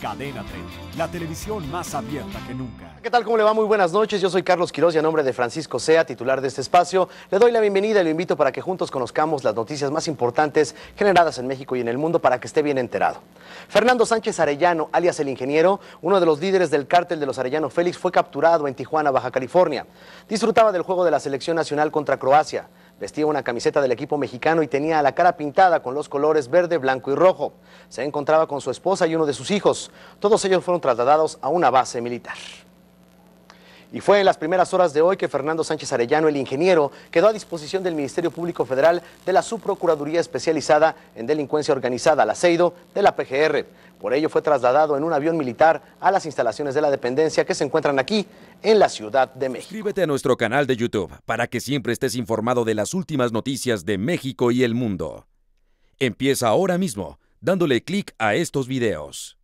Cadena 30, la televisión más abierta que nunca. ¿Qué tal? ¿Cómo le va? Muy buenas noches. Yo soy Carlos Quiroz y a nombre de Francisco Sea, titular de este espacio, le doy la bienvenida y lo invito para que juntos conozcamos las noticias más importantes generadas en México y en el mundo para que esté bien enterado. Fernando Sánchez Arellano, alias el ingeniero, uno de los líderes del cártel de los Arellano Félix, fue capturado en Tijuana, Baja California. Disfrutaba del juego de la selección nacional contra Croacia. Vestía una camiseta del equipo mexicano y tenía la cara pintada con los colores verde, blanco y rojo. Se encontraba con su esposa y uno de sus hijos. Todos ellos fueron trasladados a una base militar. Y fue en las primeras horas de hoy que Fernando Sánchez Arellano, el ingeniero, quedó a disposición del Ministerio Público Federal de la Subprocuraduría Especializada en Delincuencia Organizada, la CEIDO, de la PGR. Por ello fue trasladado en un avión militar a las instalaciones de la dependencia que se encuentran aquí en la Ciudad de México. Suscríbete a nuestro canal de YouTube para que siempre estés informado de las últimas noticias de México y el mundo. Empieza ahora mismo dándole clic a estos videos.